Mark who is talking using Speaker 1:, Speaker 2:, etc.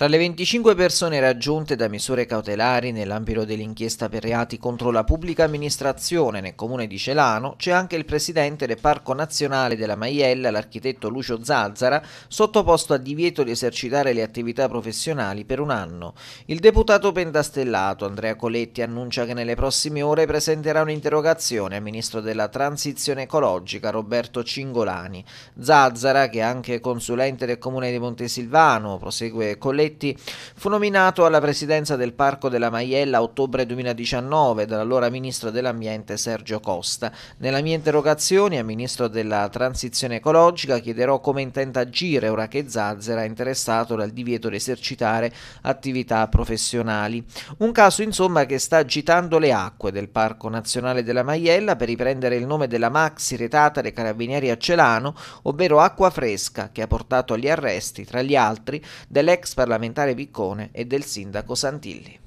Speaker 1: Tra le 25 persone raggiunte da misure cautelari nell'ambito dell'inchiesta per reati contro la pubblica amministrazione nel comune di Celano c'è anche il presidente del Parco Nazionale della Maiella, l'architetto Lucio Zazzara, sottoposto a divieto di esercitare le attività professionali per un anno. Il deputato pentastellato Andrea Coletti annuncia che nelle prossime ore presenterà un'interrogazione al ministro della Transizione Ecologica Roberto Cingolani. Zazzara, che è anche consulente del comune di Montesilvano, prosegue Coletti Ungaretti, fu nominato alla presidenza del Parco della Maiella a ottobre 2019 dall'allora ministro dell'Ambiente Sergio Costa. Nella mia interrogazione al ministro della Transizione Ecologica chiederò come intenda agire ora che Zazzera è interessato dal divieto di esercitare attività professionali. Un caso insomma che sta agitando le acque del Parco Nazionale della Maiella per riprendere il nome della maxi retata dei carabinieri a Celano, ovvero Acqua Fresca, che ha portato agli arresti, tra gli altri, dell'ex parlamentare parlamentare Piccone e del sindaco Santilli.